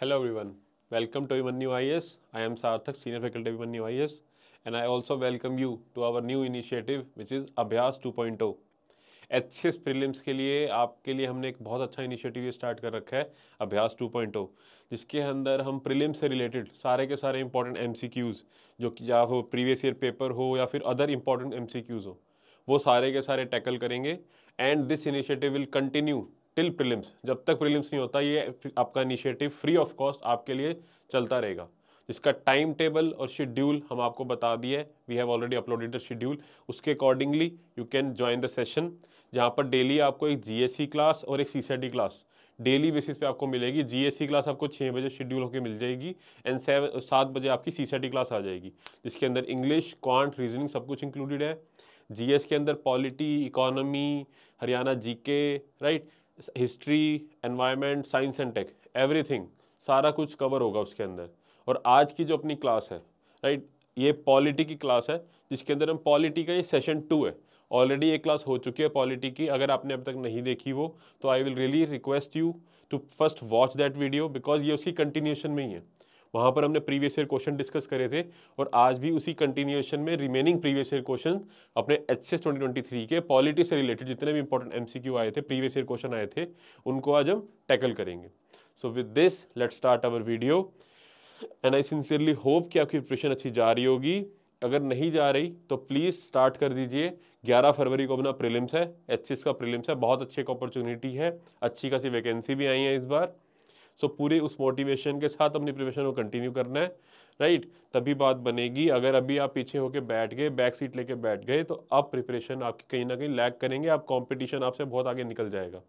Hello everyone. Welcome to Imanyu IS. I am Sarthak, Senior Faculty of Imanyu IS and I also welcome you to our new initiative which is अभ्यास 2.0. H prelims के लिए आपके लिए हमने एक बहुत अच्छा इनिशिएटिव ये स्टार्ट कर रखा है अभ्यास 2.0 जिसके अंदर हम प्रीलिम्स से रिलेटेड सारे के सारे इंपॉर्टेंट एमसीक्यूज़ जो कि या हो प्रीवियस ईयर पेपर हो या फिर अदर इंपॉर्टेंट एमसीक्यूज़ हो वो सारे के सारे टैकल करेंगे and this initiative will continue till prelims जब तक प्रीलिम्स नहीं होता ये आपका इनिशिएटिव फ्री ऑफ कॉस्ट आपके लिए चलता रहेगा जिसका टाइम टेबल और शेड्यूल हम आपको बता दिए we have already uploaded the schedule उसके accordingly you can join the session जहाँ पर डेली आपको एक जी क्लास e और एक सी क्लास डेली बेसिस पे आपको मिलेगी जी क्लास e आपको छः बजे शेड्यूल होकर मिल जाएगी एंड सेवन सात बजे आपकी सी क्लास e आ जाएगी जिसके अंदर इंग्लिश क्वांट रीजनिंग सब कुछ इंक्लूडेड है जीएस के अंदर polity economy Haryana GK right history environment science and tech everything सारा कुछ कवर होगा उसके अंदर और आज की जो अपनी क्लास है राइट ये पॉलिटी की क्लास है जिसके अंदर हम पॉलिटी का ये सेशन टू है ऑलरेडी एक क्लास हो चुकी है पॉलिटी की अगर आपने अब तक नहीं देखी वो तो I will really request you to first watch that video because ये उसकी कंटिन्यूशन में ही है वहाँ पर हमने प्रीवियस ईयर क्वेश्चन डिस्कस करे थे और आज भी उसी कंटिन्यूएशन में रिमेनिंग प्रीवियस ईयर क्वेश्चन अपने एच एस के पॉलिटी से रिलेटेड जितने भी इंपॉर्टेंट एम आए थे प्रीवियस ईयर क्वेश्चन आए थे उनको आज हम टैकल करेंगे so with this let start our video and I sincerely hope कि आपकी प्रिपरेशन अच्छी जा रही होगी अगर नहीं जा रही तो प्लीज़ स्टार्ट कर दीजिए 11 फरवरी को अपना प्रीलिम्स है एच का प्रीलिम्स है बहुत अच्छी एक अपॉर्चुनिटी है अच्छी खासी वैकेंसी भी आई है इस बार सो पूरे उस मोटिवेशन के साथ अपनी प्रिपरेशन को कंटिन्यू करना है राइट right? तभी बात बनेगी अगर अभी आप पीछे होके बैठ गए बैक सीट लेके बैठ गए तो अब प्रिपरेशन आपकी कहीं ना कहीं लैग करेंगे आप कॉम्पिटिशन आपसे बहुत आगे निकल जाएगा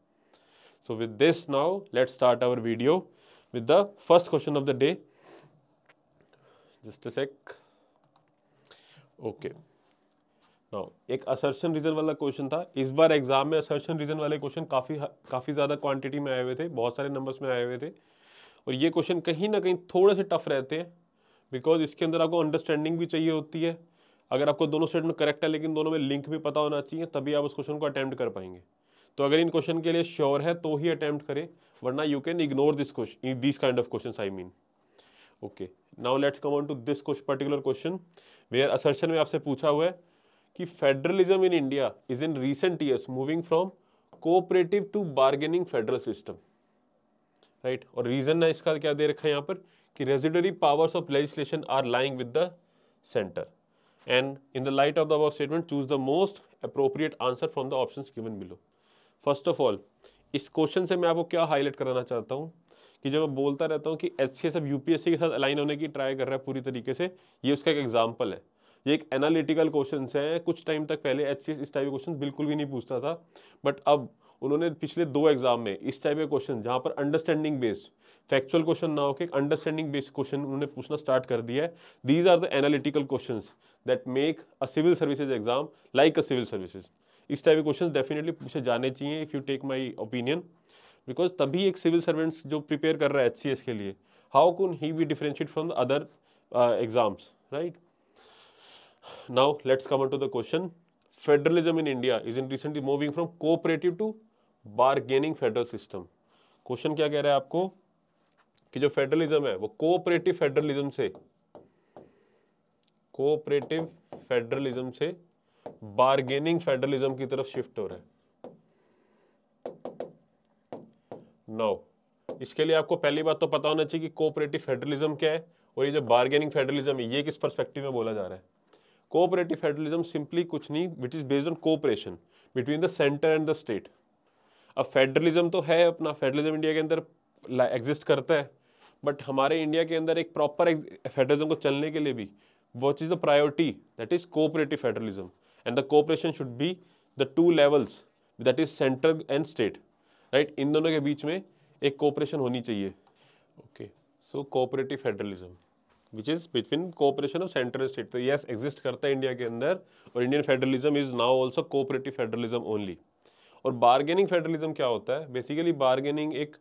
so with this now let start our video with the first question of the day just sec okay okay. Now हाँ, एक असर्शन रीजन वाला क्वेश्चन था इस बार एग्जाम में असर्शन रीजन वाले क्वेश्चन काफ़ी काफ़ी ज़्यादा क्वांटिटी में आए हुए थे बहुत सारे नंबर्स में आए हुए थे और ये क्वेश्चन कहीं ना कहीं थोड़े से टफ रहते हैं बिकॉज इसके अंदर आपको अंडरस्टैंडिंग भी चाहिए होती है अगर आपको दोनों सेट में करेक्ट है लेकिन दोनों में लिंक भी पता होना चाहिए तभी आप उस क्वेश्चन को अटैम्प्ट कर पाएंगे तो अगर इन क्वेश्चन के लिए श्योर है तो ही अटैम्प्ट करें वरना you can ignore this question this kind of question I mean okay now let's come on to this particular question where assertion में आपसे पूछा हुआ है कि federalism in India is in recent years moving from cooperative to bargaining federal system right और reason है इसका क्या दे रखा है यहाँ पर कि residuary powers of legislation are lying with the centre and in the light of the above statement choose the most appropriate answer from the option given below first of all इस क्वेश्चन से मैं आपको क्या highlight कराना चाहता हूँ कि जब मैं बोलता रहता हूँ कि S C S U P S C के साथ अलाइन होने की ट्राई कर रहा है पूरी तरीके से ये उसका एक एग्जाम्पल है ये एक एनालिटिकल क्वेश्चन हैं कुछ टाइम तक पहले एच सी एस इस टाइप के क्वेश्चन बिल्कुल भी नहीं पूछता था बट अब उन्होंने पिछले दो एग्जाम में इस टाइप के क्वेश्चन जहाँ पर अंडरस्टैंडिंग बेस्ड फैक्चुअल क्वेश्चन ना हो होकर अंडरस्टैंडिंग बेस्ड क्वेश्चन उन्होंने पूछना स्टार्ट कर दिया है these are the analytical question that make a civil services exam like a civil services इस टाइप के क्वेश्चन डेफिनेटली पूछे जाने चाहिए if you take my opinion because तभी एक सिविल सर्वेंट्स जो प्रिपेयर कर रहा है एच के लिए how can he be differentiate from the other exams right now let's come on to the question federalism in india is in recently moving from cooperative to bargaining federal system question क्या कह रहा है आपको कि जो federalism है वो cooperative federalism से cooperative federalism से bargaining federalism की तरफ shift हो रहा है now इसके लिए आपको पहली बात तो पता होना चाहिए कि कोऑपरेटिव फेडरलिज्म क्या है और ये जो बार्गेनिंग फेडरलिज्म है ये किस परस्पेक्टिव में बोला जा रहा है कोऑपरेटिव फेडरलिज्म सिंपली कुछ नहीं which is based on cooperation between the centre and the state अब फेडरलिज्म तो है अपना फेडरलिज्म इंडिया के अंदर एग्जिस्ट करता है बट हमारे इंडिया के अंदर एक प्रॉपर फेडरलिज्म को चलने के लिए भी which is the priority that is cooperative federalism and the cooperation should be the two levels that is centre and state right इन दोनों के बीच में एक कोऑपरेशन होनी चाहिए okay so cooperative federalism which is between cooperation of central state तो yes exist करता है इंडिया के अंदर और Indian federalism is now also cooperative federalism only और बार्गेनिंग फेडरलिज्म क्या होता है बेसिकली बार्गेनिंग एक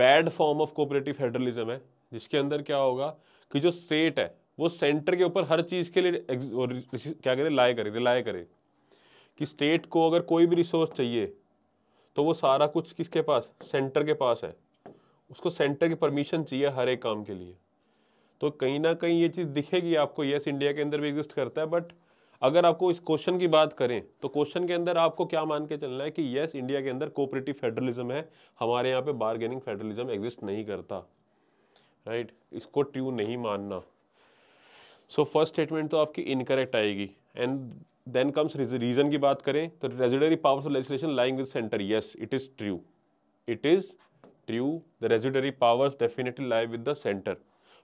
bad form of cooperative federalism है जिसके अंदर क्या होगा कि जो स्टेट है वो सेंटर के ऊपर हर चीज़ के लिए क्या करे लाए करे रिलाय करे कि स्टेट को अगर कोई भी रिसोर्स चाहिए तो वो सारा कुछ किसके पास सेंटर के पास है उसको सेंटर की परमिशन चाहिए हर एक काम के लिए तो कहीं ना कहीं ये चीज़ दिखेगी आपको यस इंडिया के अंदर भी एग्जिस्ट करता है बट अगर आपको इस क्वेश्चन की बात करें तो क्वेश्चन के अंदर आपको क्या मान के चलना है कि यस इंडिया के अंदर कोऑपरेटिव फेडरलिज्म है हमारे यहाँ पे बार्गेनिंग फेडरलिज्म एग्जिस्ट नहीं करता राइट right? इसको ट्यू नहीं मानना सो फर्स्ट स्टेटमेंट तो आपकी इनकरेक्ट आएगी एंड देन कम्स रीजन की बात करें तो residuary powers of legislation lying with centre yes it is true it is true the residuary powers definitely live with the centre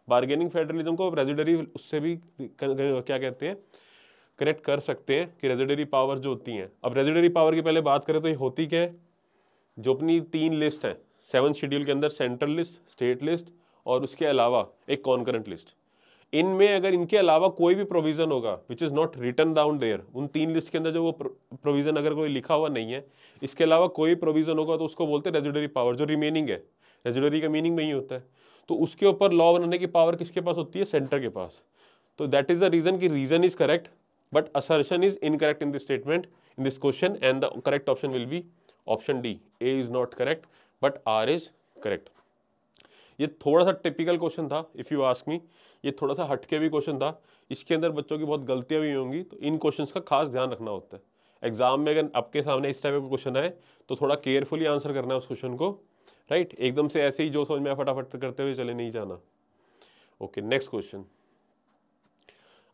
bargaining federalism को residuary उससे भी क्या कहते हैं करेक्ट कर सकते हैं कि रेजिडरी पावर जो होती हैं अब रेजिडरी पावर की पहले बात करें तो ये होती क्या है जो अपनी तीन लिस्ट हैं सेवन शेड्यूल के अंदर सेंट्रल लिस्ट स्टेट लिस्ट और उसके अलावा एक कॉन्करेंट लिस्ट इनमें अगर इनके अलावा कोई भी प्रोविज़न होगा which is not written down there उन तीन लिस्ट के अंदर जो वो प्रोविज़न अगर कोई लिखा हुआ नहीं है इसके अलावा कोई प्रोविज़न होगा तो उसको बोलते हैं रेजिडरी पावर जो रिमेनिंग है रेजिडरी का मीनिंग नहीं होता है तो उसके ऊपर लॉ बनाने की पावर किसके पास होती है सेंटर के पास तो दैट इज द रीजन की reason is correct but assertion is incorrect in this statement in this question and the correct option will be option D A is not correct but R is correct ये थोड़ा सा typical question था if you ask me ये थोड़ा सा हटके भी question था इसके अंदर बच्चों की बहुत गलतियां भी होंगी तो इन क्वेश्चंस का खास ध्यान रखना होता है एग्जाम में अगर आपके सामने इस टाइप का क्वेश्चन आए तो थोड़ा केयरफुली आंसर करना है उस क्वेश्चन को राइट right? एकदम से ऐसे ही जो समझ में फटाफट करते हुए चले नहीं जाना ओके नेक्स्ट क्वेश्चन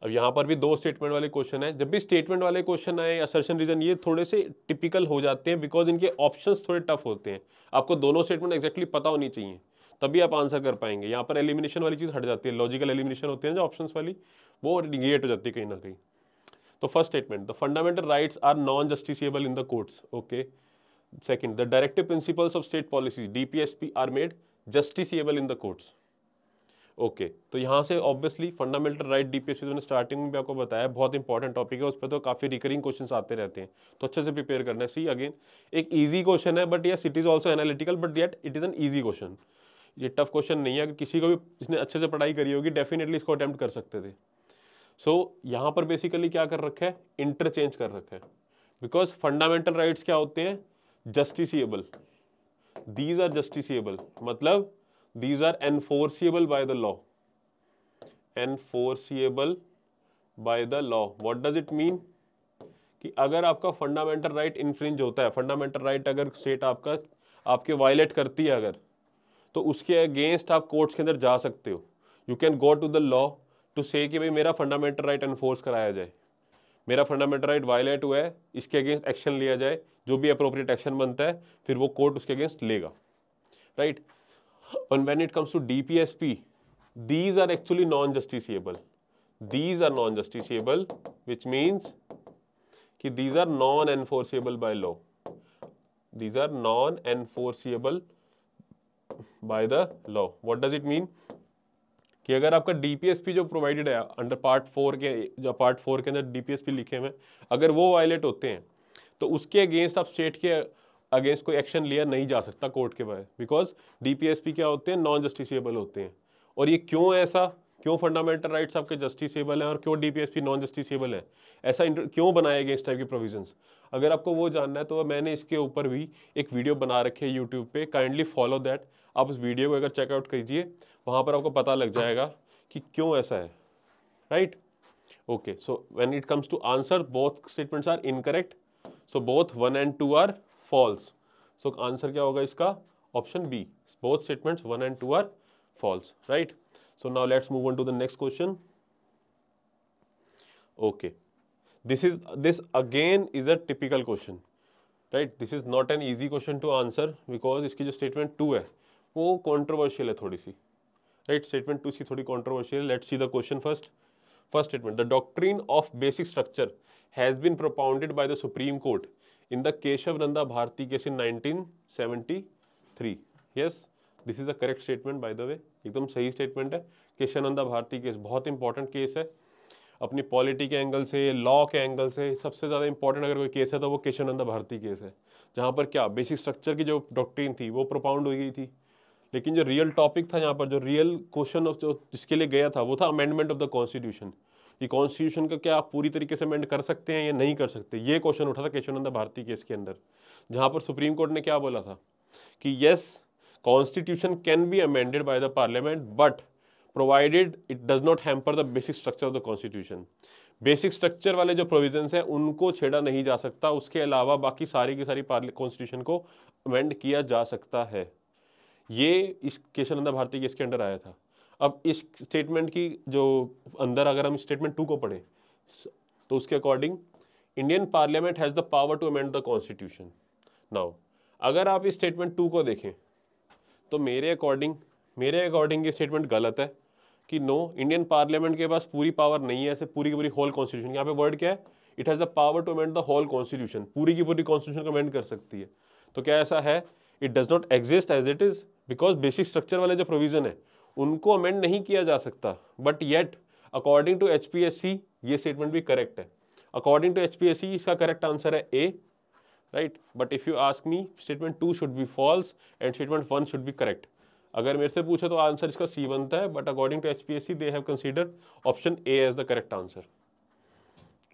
अब यहाँ पर भी दो स्टेटमेंट वाले क्वेश्चन है जब भी स्टेटमेंट वाले क्वेश्चन आए असर्शन रीजन ये थोड़े से टिपिकल हो जाते हैं बिकॉज इनके ऑप्शंस थोड़े टफ होते हैं आपको दोनों स्टेटमेंट एक्जैक्टली पता होनी चाहिए तभी आप आंसर कर पाएंगे यहाँ पर एलिमिनेशन वाली चीज़ हट जाती है लॉजिकल एलिमिनेशन होते हैं जो ऑप्शन वाली वो निगेट हो जाती है कहीं ना कहीं तो first statement the fundamental rights are non justiciable in the courts okay Second, the directive principles of state policies DPSP are made justiciable in the courts. Okay okay, तो यहाँ से ऑब्वियसली फंडामेंटल राइट डीपीएसपी मैंने starting में भी आपको बताया बहुत important topic है उस पर तो काफ़ी रिकरिंग क्वेश्चन आते रहते हैं तो अच्छे से प्रिपेयर करना है सी अगेन एक इजी क्वेश्चन है but yes it is also analytical but that it is an easy question ये टफ क्वेश्चन नहीं है अगर किसी को भी जिसने अच्छे से पढ़ाई करी होगी डेफिनेटली इसको अटैम्प्ट कर सकते थे सो so, यहाँ पर बेसिकली क्या कर रखा है इंटरचेंज कर रखा है बिकॉज फंडामेंटल राइट्स क्या होते हैं जस्टिसबल दीज आर जस्टिसबल मतलब these are enforceable by the law enforceable by the law what does it mean कि अगर आपका फंडामेंटल राइट इन्फ्रिंज होता है फंडामेंटल राइट right अगर स्टेट आपका आपके वायलेट करती है अगर तो उसके अगेंस्ट आप कोर्ट्स के अंदर जा सकते हो you can go to the law to say कि भाई मेरा फंडामेंटल राइट एनफोर्स कराया जाए मेरा फंडामेंटल राइट वायलेट हुआ है इसके अगेंस्ट एक्शन लिया जाए जो भी अप्रोप्रिएट एक्शन बनता है फिर वो कोर्ट उसके अगेंस्ट लेगा right and when it comes to DPSP these are actually non justiciable these are non justiciable which means कि these are non enforceable by law these are non enforceable by the law what does it mean कि अगर आपका D जो provided है under part four के जो part four के अंदर डी लिखे हुए अगर वो वायलेट होते हैं तो उसके अगेंस्ट आप स्टेट के अगेंस्ट कोई एक्शन लिया नहीं जा सकता कोर्ट के बाहर बिकॉज डी क्या होते हैं नॉन जस्टिसबल होते हैं और ये क्यों ऐसा क्यों फंडामेंटल राइट्स आपके जस्टिसेबल हैं और क्यों डी नॉन जस्टिसेबल है ऐसा क्यों बनाए गया इस टाइप के प्रोविजंस अगर आपको वो जानना है तो मैंने इसके ऊपर भी एक वीडियो बना रखी है यूट्यूब पे काइंडली फॉलो दैट आप उस वीडियो को अगर चेकआउट कीजिए वहाँ पर आपको पता लग जाएगा कि क्यों ऐसा है right okay so when it comes to answer both statements are incorrect so both one and two are false so answer क्या होगा इसका option B both statements one and two are false right so now let's move on to the next question okay this is this again is a typical question right this is not an easy question to answer because इसकी जो statement to है वो controversial है थोड़ी सी right statement two सी थोड़ी controversial let see the question first first statement the doctrine of basic structure has been propounded by the supreme Court in the Kesavananda Bharati case in 1973 yes this is a correct statement by the way एकदम सही statement है Kesavananda Bharati case बहुत important case है अपनी polity के angle से law के angle से सबसे ज़्यादा इंपॉर्टेंट अगर कोई केस है तो वो केशव नंदा भारती केस है जहाँ पर क्या बेसिक स्ट्रक्चर की जो डॉक्ट्रीन थी वो प्रोपाउंड हो गई थी लेकिन जो रियल टॉपिक था यहाँ पर जो रियल क्वेश्चन ऑफ जो जिसके लिए गया था वो था अमेंडमेंट ऑफ द कॉन्स्टिट्यूशन ये कॉन्स्टिट्यूशन का क्या आप पूरी तरीके से अमेंड कर सकते हैं या नहीं कर सकते ये क्वेश्चन उठा था केशवानंद भारती केस के अंदर जहाँ पर सुप्रीम कोर्ट ने क्या बोला था कि yes constitution can be amended by the parliament but provided it does not hamper the basic structure of the constitution basic structure वाले जो प्रोविजंस हैं उनको छेड़ा नहीं जा सकता उसके अलावा बाकी सारी की सारी कॉन्स्टिट्यूशन को अमेंड किया जा सकता है ये इस केशवानंदा भारती के इसके अंडर आया था अब इस स्टेटमेंट की जो अंदर अगर हम स्टेटमेंट टू को पढ़ें तो उसके according Indian parliament has the power to amend the constitution now अगर आप इस स्टेटमेंट टू को देखें तो मेरे अकॉर्डिंग मेरे अकॉर्डिंग ये स्टेटमेंट गलत है कि नो इंडियन पार्लियामेंट के पास पूरी पावर नहीं है ऐसे पूरी की पूरी होल कॉन्स्टिट्यूशन यहाँ पे वर्ड क्या है it has the power to amend the whole constitution पूरी की पूरी कॉन्स्टिट्यूशन को अमेंड कर सकती है तो क्या ऐसा है it does not exist as it is because basic structure वाले जो प्रोविज़न है उनको अमेंड नहीं किया जा सकता but yet according to H ये स्टेटमेंट भी करेक्ट है अकॉर्डिंग टू एच इसका करेक्ट आंसर है A right but if you ask me statement two should be false and statement one should be correct अगर मेरे से पूछे तो आंसर इसका सी बनता है but according to H P S C they have consider option A as the correct answer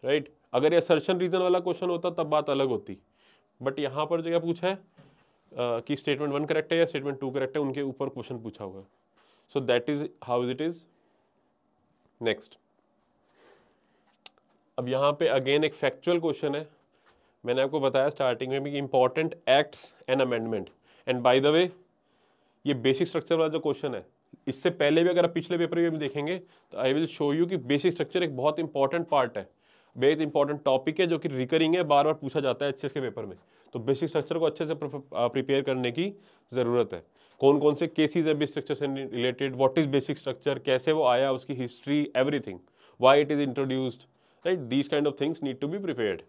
right अगर ये सर्शन रीजन वाला क्वेश्चन होता तब बात अलग होती बट यहाँ पर जो क्या पूछा है कि स्टेटमेंट वन करेक्ट है या स्टेटमेंट टू करेक्ट है उनके ऊपर क्वेश्चन पूछा हुआ है so that is how it is next अब यहाँ पे अगेन एक फैक्चुअल क्वेश्चन है मैंने आपको बताया स्टार्टिंग में भी important acts and amendment and by the way ये बेसिक स्ट्रक्चर वाला जो क्वेश्चन है इससे पहले भी अगर आप पिछले पेपर में देखेंगे तो आई विल शो यू कि बेसिक स्ट्रक्चर एक बहुत इंपॉर्टेंट पार्ट है बेहद इंपॉर्टेंट टॉपिक है जो कि रिकरिंग है बार बार पूछा जाता है एच के पेपर में तो बेसिक स्ट्रक्चर को अच्छे से प्रिपेयर करने की ज़रूरत है कौन कौन से केसेस है बेसिक स्ट्रक्चर से related what is basic structure कैसे वो आया उसकी history everything why it is introduced right these kind of things need to be prepared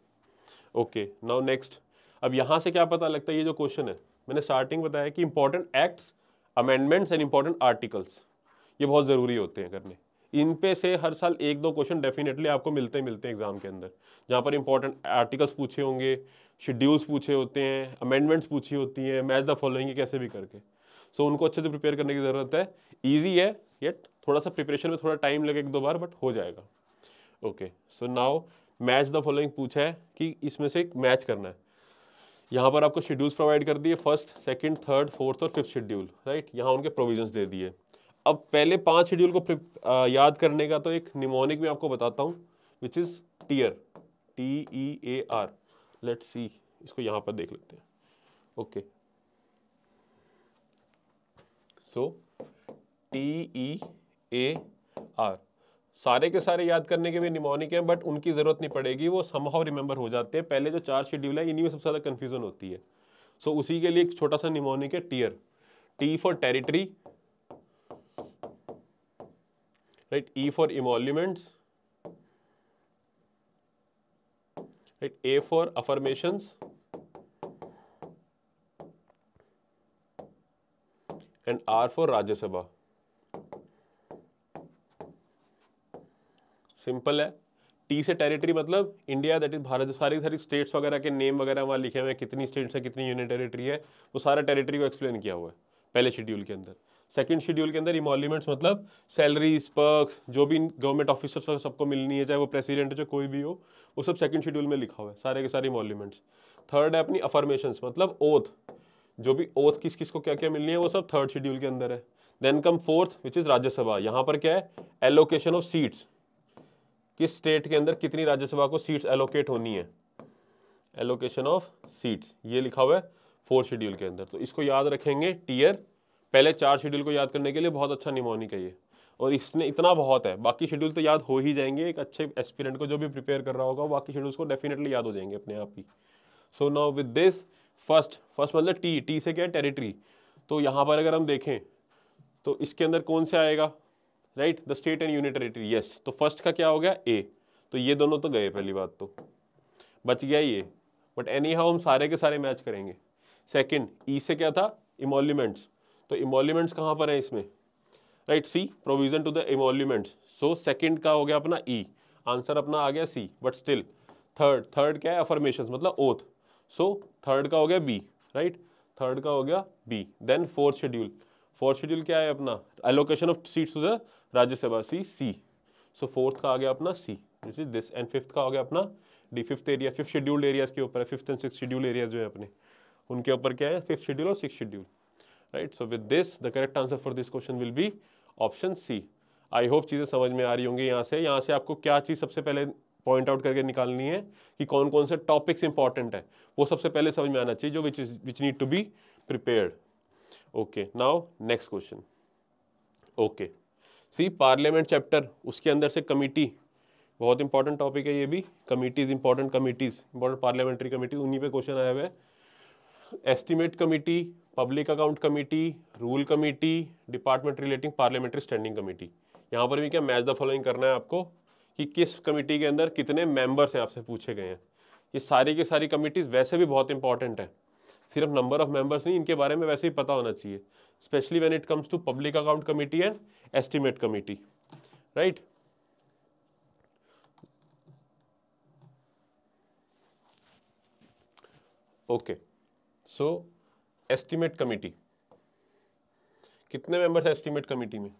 okay now next अब यहाँ से क्या पता लगता है ये जो क्वेश्चन है मैंने स्टार्टिंग बताया कि important acts amendments and important articles ये बहुत ज़रूरी होते हैं करने इन पे से हर साल एक दो क्वेश्चन डेफिनेटली आपको मिलते ही मिलते हैं एग्जाम के अंदर जहाँ पर इंपॉर्टेंट आर्टिकल्स पूछे होंगे शेड्यूल्स पूछे होते हैं अमेंडमेंट्स पूछी होती हैं मैच द फॉलोइंग कैसे भी करके सो so, उनको अच्छे से प्रिपेयर करने की ज़रूरत है ईजी है येट थोड़ा सा प्रिपरेशन में थोड़ा टाइम लगे एक दो बार बट हो जाएगा ओके सो नाओ मैच द फॉलोइंग पूछा है कि इसमें से एक मैच करना है यहाँ पर आपको शेड्यूल्स प्रोवाइड कर दिए फर्स्ट सेकंड थर्ड फोर्थ और फिफ्थ शेड्यूल राइट यहाँ उनके प्रोविजंस दे दिए अब पहले पांच शेड्यूल को याद करने का तो एक निमोनिक में आपको बताता हूँ which is tear T E A R let see इसको यहाँ पर देख लेते हैं okay so T E A R सारे के सारे याद करने के भी निमोनिक हैं बट उनकी ज़रूरत नहीं पड़ेगी वो समहाव रिमेंबर हो जाते हैं पहले जो चार शेड्यूल है इन्हीं में सबसे ज़्यादा कन्फ्यूज़न होती है सो so, उसी के लिए एक छोटा सा निमोनिक है tear T for territory right e for emoluments right a for affirmations and r for राज्य सिंपल है टी से टेरिटरी मतलब इंडिया दैट इज भारत जो सारी सारी स्टेट्स वगैरह के नेम वगैरह वहाँ लिखे हुए हैं कितनी स्टेट्स हैं कितनी यूनियन टेरिटरी है वो सारा टेरिटरी को एक्सप्लेन किया हुआ है पहले शेड्यूल के अंदर सेकंड शेड्यूल के अंदर इमोल्यूमेंट्स मतलब सैलरीज पर्क्स जो भी गवर्नमेंट ऑफिसर्स सबको मिलनी है चाहे वो प्रेसिडेंट चाहे कोई भी हो वो सब सेकंड शेड्यूल में लिखा हुआ है सारे के सारे इमोल्यूमेंट्स थर्ड है अपनी अफर्मेशन मतलब ओथ जो भी ओथ किस किस को क्या क्या मिलनी है वो सब थर्ड शेड्यूल के अंदर है then come fourth which is Rajya Sabha यहाँ पर क्या है एलोकेशन ऑफ सीट्स किस स्टेट के अंदर कितनी राज्यसभा को सीट्स एलोकेट होनी है एलोकेशन ऑफ सीट्स ये लिखा हुआ है फोर्थ शेड्यूल के अंदर तो इसको याद रखेंगे टीयर पहले चार शेड्यूल को याद करने के लिए बहुत अच्छा निमोनिक है ये और इसने इतना बहुत है बाकी शेड्यूल तो याद हो ही जाएंगे एक अच्छे एस्पिरेंट को जो भी प्रिपेयर कर रहा होगा बाकी शेड्यूल्स को डेफिनेटली याद हो जाएंगे अपने आप ही so now with this first first मतलब टी टी से क्या है टेरिटरी तो यहाँ पर अगर हम देखें तो इसके अंदर कौन से आएगा right the state and unit territory yes तो फर्स्ट का क्या हो गया ए तो ये दोनों तो गए पहली बात तो बच गया ये बट एनी हाउ हम सारे के सारे मैच करेंगे सेकेंड ई e से क्या था इमोल्यूमेंट्स तो इमोल्यूमेंट्स कहाँ पर हैं इसमें right C provision to the emoluments so second का हो गया अपना ई e. आंसर अपना आ गया C but still third third क्या है अफर्मेशन मतलब ओथ सो थर्ड का हो गया बी राइट थर्ड का हो गया B then fourth schedule fourth schedule क्या है अपना allocation of seats to the Rajya Sabha C C so fourth का आ गया अपना C this is this and fifth का हो गया अपना D fifth area fifth scheduled areas के ऊपर है fifth and six schedule areas जो है अपने उनके ऊपर क्या है फिफ्थ शेड्यूल और six schedule right so with this the correct answer for this question will be option C I hope चीज़ें समझ में आ रही होंगी यहाँ से यहाँ से आपको क्या चीज़ सबसे पहले पॉइंट आउट करके निकालनी है कि कौन कौन से टॉपिक्स इंपॉर्टेंट है वो सबसे पहले समझ में आना चाहिए जो which is which need to be prepare okay now next question okay see parliament chapter उसके अंदर से कमिटी बहुत इंपॉर्टेंट टॉपिक है ये भी committees important committees important parliamentary committee उन्हीं पे क्वेश्चन आया हुआ है estimate committee public account committee rule committee department relating parliamentary standing committee यहाँ पर भी क्या मैच द फॉलोइंग करना है आपको कि किस कमेटी के अंदर कितने मेंबर्स हैं आपसे पूछे गए हैं ये सारी की सारी कमेटीज़ वैसे भी बहुत इंपॉर्टेंट है सिर्फ नंबर ऑफ मेंबर्स नहीं इनके बारे में वैसे ही पता होना चाहिए specially when it comes to public account committee and estimate committee right okay okay. So estimate committee कितने मेंबर्स हैं एस्टिमेट कमेटी में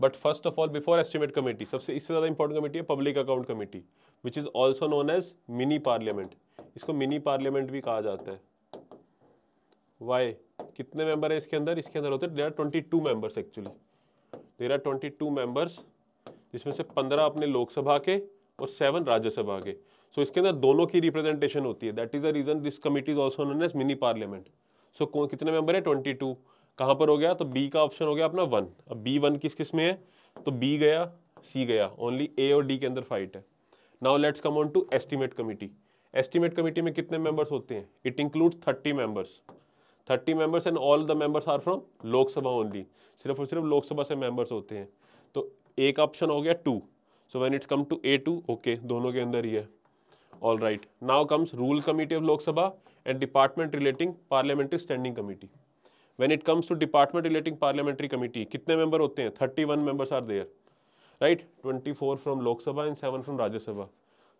but first of all before estimate committee सबसे इससे ज़्यादा इंपॉर्टेंट कमेटी है public account committee which is also known as mini parliament इसको mini parliament भी कहा जाता है वाई कितने मेंबर हैं इसके अंदर इसके अंदर होते हैं there are twenty two members actually there are twenty two members जिसमें से पंद्रह अपने लोकसभा के और सेवन राज्यसभा के सो इसके अंदर दोनों की रिप्रेजेंटेशन होती है that is the reason this committee is also known as mini parliament so कितने मेंबर है ट्वेंटी टू कहाँ पर हो गया तो बी का ऑप्शन हो गया अपना वन अब बी वन किस किस में है तो बी गया सी गया ओनली ए और डी के अंदर फाइट है now let's come on to estimate committee estimate committee में कितने मेंबर्स होते हैं it include thirty members thirty members and all the members are from Lok Sabha only सिर्फ और सिर्फ लोकसभा से मेंबर्स होते हैं तो एक ऑप्शन हो गया two so when it's come to A two okay दोनों के अंदर ही है all right now comes rule committee of lok sabha and department relating parliamentary standing committee when it comes to department relating parliamentary committee kitne member hote hain 31 members are there right 24 from lok sabha and 7 from rajya sabha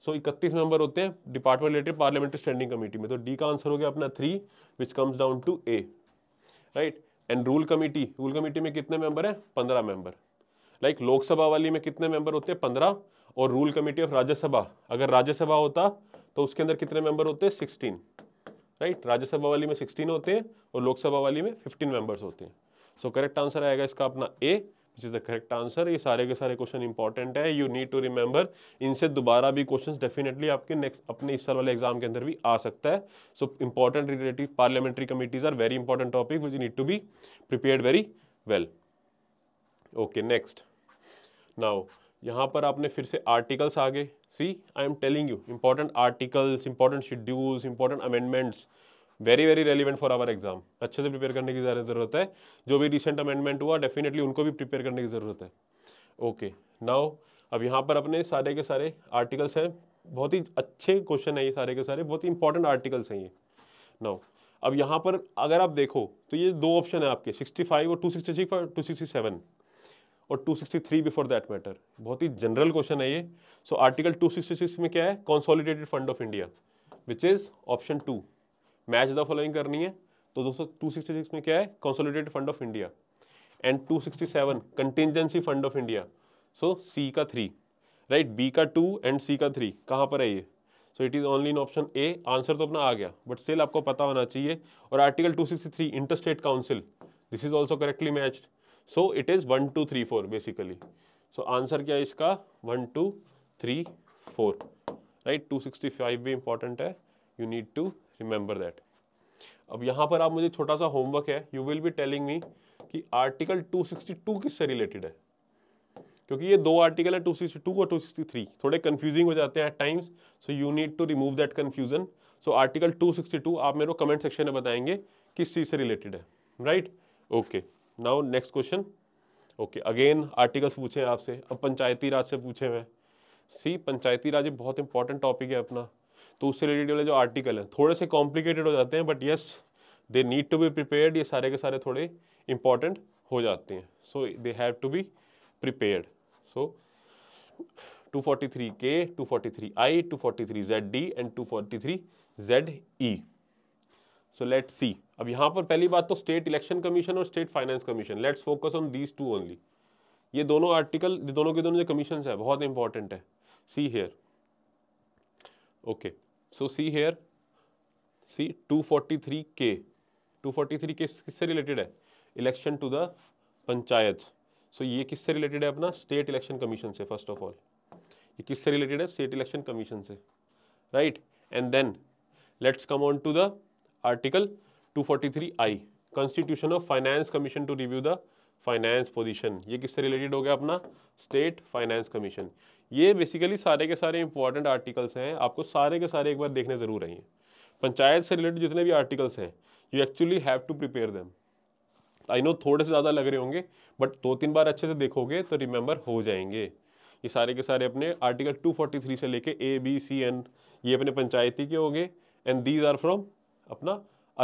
so so, 31 member होते हैं department related parliamentary standing committee में तो D का आंसर हो गया अपना three which comes down to A right and rule committee rule committee में कितने मेंबर हैं 15 मेंबर लाइक लोकसभा वाली में कितने मेंबर होते हैं पंद्रह और रूल कमेटी ऑफ राज्यसभा अगर राज्यसभा होता तो उसके अंदर कितने मेंबर होते हैं सिक्सटीन राइट राज्यसभा वाली में सिक्सटीन होते हैं और लोकसभा वाली में फिफ्टीन मेंबर्स होते हैं सो करेक्ट आंसर आएगा इसका अपना A this is the correct answer ये सारे के सारे क्वेश्चन इंपॉर्टेंट है यू नीड टू रिमेंबर इनसे दोबारा भी क्वेश्चन डेफिनेटली आपके नेक्स्ट अपने इस साल वाले एग्जाम के अंदर भी आ सकता है so important relative parliamentary committees are very important topic which need to be prepare very well okay next now यहाँ पर आपने फिर से आर्टिकल्स आ गए see I am telling you important articles important schedules important amendments very very relevant for our exam अच्छे से prepare करने की ज़रूरत है जो भी रिसेंट अमेंडमेंट हुआ डेफिनेटली उनको भी प्रिपेयर करने की ज़रूरत है ओके okay, नाउ अब यहाँ पर अपने सारे के सारे आर्टिकल्स हैं बहुत ही अच्छे क्वेश्चन हैं ये सारे के सारे बहुत ही इंपॉर्टेंट आर्टिकल्स हैं ये नाउ अब यहाँ पर अगर आप देखो तो ये दो ऑप्शन है आपके फाइव और सिक्स और सेवन और 263 बिफोर दैट मैटर बहुत ही जनरल क्वेश्चन है ये सो आर्टिकल 266 में क्या है consolidated fund of India which is option to match the following करनी है तो दोस्तों 266 में क्या है consolidated fund of India and 267 contingency fund of India so C का थ्री राइट बी का टू एंड सी का थ्री कहाँ पर है ये so it is only in option A answer तो अपना आ गया बट स्टिल आपको पता होना चाहिए और article two sixty three inter state council this is also correctly matched so it is one two three four basically so answer क्या है इसका one two three four right two sixty five भी important है you need to remember that अब यहाँ पर आप मुझे छोटा सा होमवर्क है you will be telling me कि आर्टिकल 262 किससे रिलेटेड है क्योंकि ये दो आर्टिकल है 262 और थ्री थोड़े कंफ्यूजिंग हो जाते हैं at times so you need to remove that confusion so article 262 आप मेरे को कमेंट सेक्शन में बताएंगे किस चीज़ से रिलेटेड है right right? Okay okay. Now next question okay again articles पूछे हैं आपसे अब पंचायती राज से पूछे हुए सी पंचायती राज बहुत इंपॉर्टेंट टॉपिक है अपना तो उससे रिलेटेड वाले जो आर्टिकल हैं थोड़े से कॉम्प्लिकेटेड हो जाते हैं but yes they need to be prepared ये सारे के सारे थोड़े इंपॉर्टेंट हो जाते हैं so they have to be prepared so के 243K, 243I, 243ZD जेड ई सो लेट सी अब यहाँ पर पहली बात तो स्टेट इलेक्शन कमीशन और state finance commission let's focus on these two only ये दोनों आर्टिकल दोनों के दोनों जो कमीशन है बहुत इंपॉर्टेंट है see here okay so see here see 243 K 243 K किससे रिलेटेड है election to the panchayat so ये किससे रिलेटेड है अपना स्टेट इलेक्शन कमीशन से फर्स्ट ऑफ ऑल ये किससे रिलेटेड है स्टेट इलेक्शन कमीशन से right and then let's come on to the article 243 I constitution of finance commission to review the finance position ये किससे रिलेटेड हो गया अपना स्टेट फाइनेंस कमीशन ये बेसिकली सारे के सारे इंपॉर्टेंट आर्टिकल्स हैं आपको सारे के सारे एक बार देखने ज़रूर आइए पंचायत से रिलेटेड जितने भी आर्टिकल्स हैं you actually have to prepare them I know थोड़े से ज़्यादा लग रहे होंगे बट दो तीन बार अच्छे से देखोगे तो रिमेंबर हो जाएंगे ये सारे के सारे अपने आर्टिकल 243 से लेके ए बी सी एन ये अपने पंचायती के होंगे एंड दीज आर फ्रॉम अपना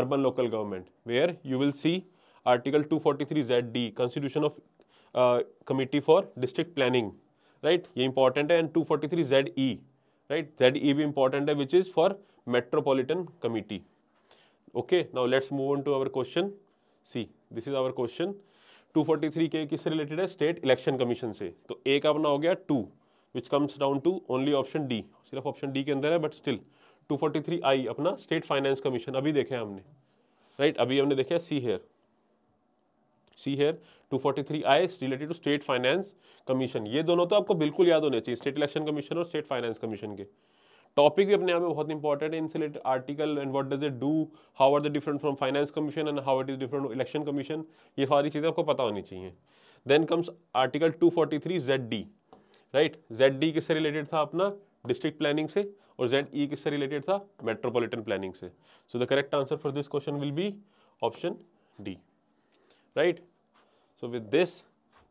urban local government where you will see article 243 ZD constitution of uh, committee for district planning right ye important hai and 243 ZE right ZE bhi important hai which is for metropolitan committee okay now let's move on to our question see this is our question 243 K किससे related है state election commission से तो ए का अपना हो गया to which comes down to only option D सिर्फ option D के अंदर है बट स्टिल 243 आई अपना स्टेट फाइनेंस कमीशन अभी देखे हमने राइट right? अभी हमने देखा see here see here 243 I related to state finance commission ये दोनों तो आपको बिल्कुल याद होने चाहिए स्टेट इलेक्शन कमीशन और स्टेट फाइनेंस कमीशन के टॉपिक भी अपने आप में बहुत इंपॉर्टेंट है इनसे article and what does it do how are the different from finance commission and how it is different election commission ये सारी चीज़ें आपको पता होनी चाहिए then comes article 243 forty ZD right Z ZD किससे रिलेटेड था अपना डिस्ट्रिक्ट प्लानिंग से और जेड ई e किससे रिलेटेड था मेट्रोपॉलिटन प्लानिंग से so the correct answer for this question will be option D right so with this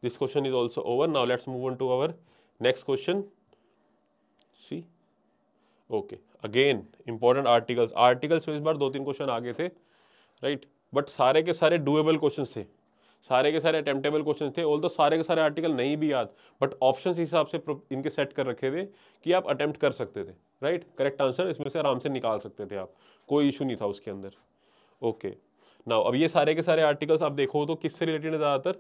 this question is also over now let's move on to our next question see okay again important articles articles में इस बार दो तीन question आगे थे right right? But सारे के सारे doable question थे सारे के सारे अटेम्प्टेबल क्वेश्चन थे ऑल तो सारे के सारे आर्टिकल नहीं भी याद बट ऑप्शन हिसाब से इनके सेट कर रखे थे कि आप अटैम्प्ट कर सकते थे राइट करेक्ट आंसर इसमें से आराम से निकाल सकते थे आप कोई इशू नहीं था उसके अंदर ओके ना अब ये सारे के सारे आर्टिकल्स आप देखो तो किससे रिलेटेड है ज़्यादातर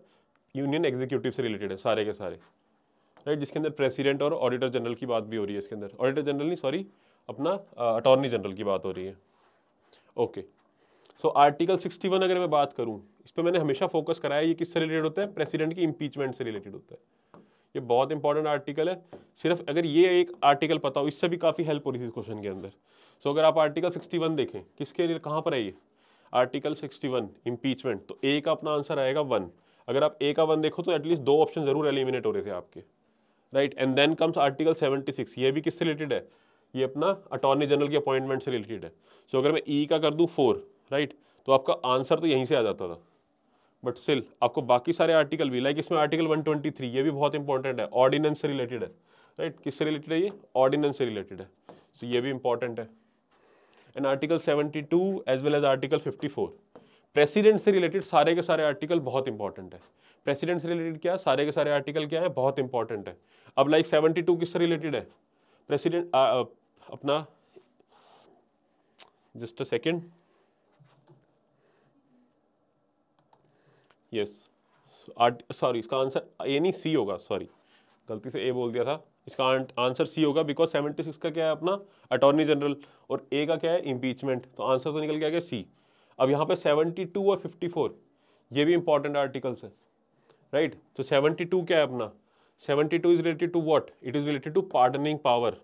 यूनियन एग्जीक्यूटिव से रिलेटेड है सारे के सारे राइट right? जिसके अंदर प्रेसिडेंट और ऑडिटर जनरल की बात भी हो रही है इसके अंदर ऑडिटर जनरल नहीं सॉरी अपना अटॉर्नी जनरल की बात हो रही है ओके सो आर्टिकल 61 अगर मैं बात करूँ इस पर मैंने हमेशा फोकस कराया ये किससे रिलेटेड होता है प्रेसिडेंट की इम्पीचमेंट से रिलेटेड होता है ये बहुत इंपॉर्टेंट आर्टिकल है सिर्फ अगर ये एक आर्टिकल पता हो इससे भी काफ़ी हेल्प हो रही थी इस क्वेश्चन के अंदर सो अगर आप आर्टिकल सिक्सटी देखें किसके लिए कहाँ पर है ये आर्टिकल वन इम्पीचमेंट तो ए का अपना आंसर आएगा वन अगर आप ए का वन देखो तो एटलीस्ट दो ऑप्शन जरूर एलिमिनेट हो रहे थे आपके right and then comes article seventy six ये भी किससे रिलेटेड है ये अपना अटॉर्नी जनरल की अपॉइंटमेंट से रिलेटेड है सो so, अगर मैं ई e का कर दूँ फोर राइट तो आपका आंसर तो यहीं से आ जाता था बट स्टिल आपको बाकी सारे आर्टिकल भी लाइक इसमें आर्टिकल 123 ये भी बहुत इंपॉर्टेंट है ऑर्डिनेंस से रिलेटेड है राइट right? किससे रिलेटेड है ये ऑर्डिनेंस से रिलेटेड है सो so, ये भी इंपॉर्टेंट है and article 72 as well as article 54 president से रिलेटेड सारे के सारे आर्टिकल बहुत इंपॉर्टेंट है प्रेसिडेंट से रिलेटेड क्या सारे के सारे आर्टिकल क्या है बहुत इंपॉर्टेंट है अब लाइक सेवेंटी टू किससे रिलेटेड है प्रेसिडेंट अपना just a second yes sorry इसका आंसर ए नहीं सी होगा सॉरी गलती से ए बोल दिया था इसका आंसर सी होगा बिकॉज सेवेंटी सिक्स का क्या है अपना अटॉर्नी जनरल और ए का क्या है इम्पीचमेंट तो आंसर तो निकल गया क्या गया सी अब यहाँ पे सेवेंटी टू और फिफ्टी फोर ये भी इंपॉर्टेंट आर्टिकल्स है राइट तो सेवेंटी टू क्या है अपना seventy two is related to what it is related to pardoning power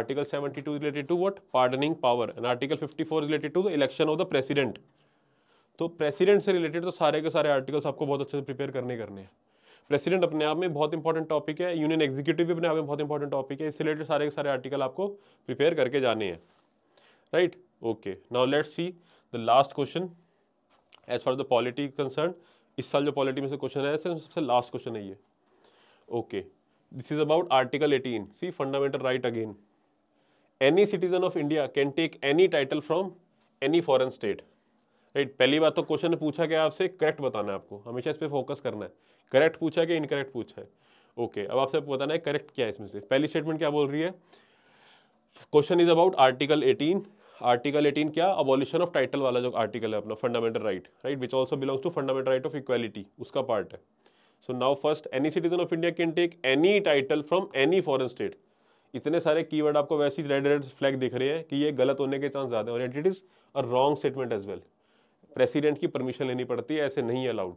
article seventy two is related to what pardoning power and article fifty four is related to the election of the president तो president से related तो सारे के सारे articles आपको बहुत अच्छे से प्रिपेयर करने करने हैं प्रेसिडेंट अपने आप में बहुत इंपॉर्टेंट टॉपिक है यूनियन एग्जीक्यूटिव भी अपने आप में बहुत इंपॉर्टेंट टॉपिक है इससे रिलेटेड सारे के सारे आर्टिकल आपको प्रिपेयर करके जाने हैं right okay now let's see the last question as far the polity concern इस साल जो पॉलिटी में से क्वेश्चन है सबसे लास्ट क्वेश्चन है ये okay this is about article eighteen C fundamental right again any citizen of India can take any title from any foreign state right पहली बात तो क्वेश्चन ने पूछा गया आपसे करेक्ट बताना है आपको हमेशा इस पर फोकस करना है करेक्ट पूछा है कि इनकरेक्ट पूछा है ओके okay, अब आपसे बताना है करेक्ट क्या है इसमें से पहली स्टेटमेंट क्या बोल रही है question is about article 18 article 18 क्या अबॉलिशन ऑफ टाइटल वाला जो आर्टिकल है अपना fundamental right right which also belongs to fundamental right of equality उसका पार्ट है so now first any citizen of India can take any title from any foreign state इतने सारे keyword आपको वैसे ही रेड रेड फ्लैग दिख रहे हैं कि ये गलत होने के चांस ज़्यादा और it is a wrong statement as well president की परमिशन लेनी पड़ती है ऐसे नहीं अलाउड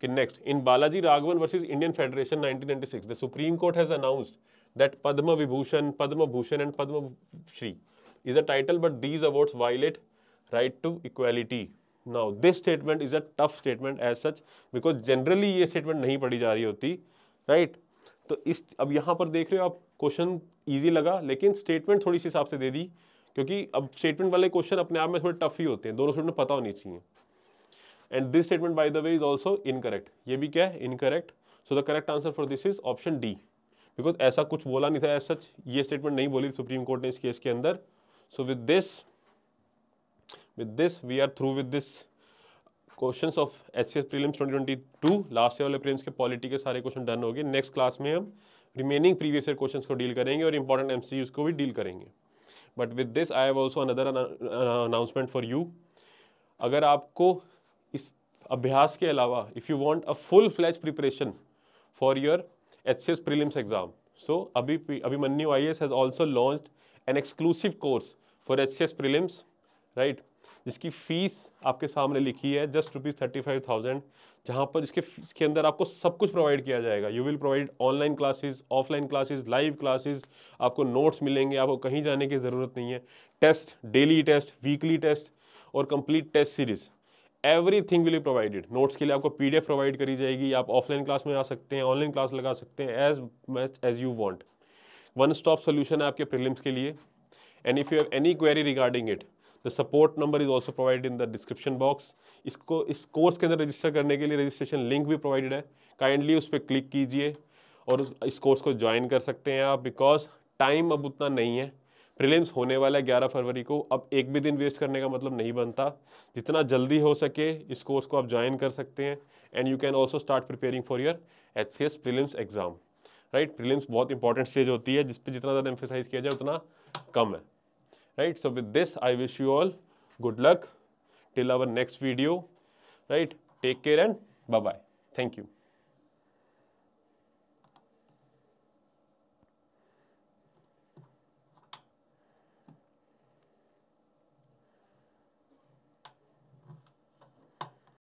कि next in Balaji Raghavan versus Indian federation 1996 the supreme court has announced that Padma Vibhushan Padma Bhushan and Padma Shri is a title but these awards violate right to equality now this statement is a tough statement as such because generally ये statement नहीं पढ़ी जा रही होती right तो इस अब यहाँ पर देख रहे हो आप क्वेश्चन ईजी लगा लेकिन स्टेटमेंट थोड़ी सी हिसाब से दे दी क्योंकि अब स्टेटमेंट वाले क्वेश्चन अपने आप में थोड़े टफ ही होते हैं दोनों स्टेटमेंट पता होनी चाहिए and this statement by the way is also incorrect ये भी क्या है incorrect so the correct answer for this is option D because ऐसा कुछ बोला नहीं था एज सच ये स्टेटमेंट नहीं बोली सुप्रीम कोर्ट ने इस केस के अंदर so with this with this we are through with this questions of H C S prelims 2022 last year वाले प्रीलिम्स के पॉलिटी के सारे क्वेश्चन डन हो गए नेक्स्ट क्लास में हम रिमेनिंग प्रीवियस ईयर क्वेश्चंस को डील करेंगे और इंपॉर्टेंट यूज को भी डील करेंगे but with this I have also another announcement for you अगर आपको इस अभ्यास के अलावा if you want a full fledged preparation for your H C S prelims exam so अभी Abhimanyu I S has also launch an exclusive course for H C S prelims right जिसकी fees आपके सामने लिखी है just rupees thirty five thousand जहाँ पर इसके इसके अंदर आपको सब कुछ प्रोवाइड किया जाएगा you will provide online classes offline classes live classes आपको नोट्स मिलेंगे आपको कहीं जाने की ज़रूरत नहीं है test daily test weekly test और complete test series every thing will provided notes के लिए आपको पी डी प्रोवाइड करी जाएगी आप ऑफलाइन क्लास में आ सकते हैं ऑनलाइन क्लास लगा सकते हैं as much as you want one stop solution है आपके प्रिलिम्स के लिए and if you have any query regarding it support number is also provide in the description box इसको इस कोर्स के अंदर रजिस्टर करने के लिए रजिस्ट्रेशन लिंक भी प्रोवाइडेड है काइंडली उस पर क्लिक कीजिए और इस कोर्स को ज्वाइन कर सकते हैं आप बिकॉज टाइम अब उतना नहीं है प्रिलिम्स होने वाला है ग्यारह फरवरी को अब एक भी दिन वेस्ट करने का मतलब नहीं बनता जितना जल्दी हो सके इस कोर्स को आप ज्वाइन कर सकते हैं and you can also start preparing for your H C S prelims exam right prelims बहुत इंपॉर्टेंट स्टेज होती है जिस पर जितना ज़्यादा एम्फेसाइज किया जाए उतना कम है right so with this i wish you all good luck till our next video right take care and bye bye thank you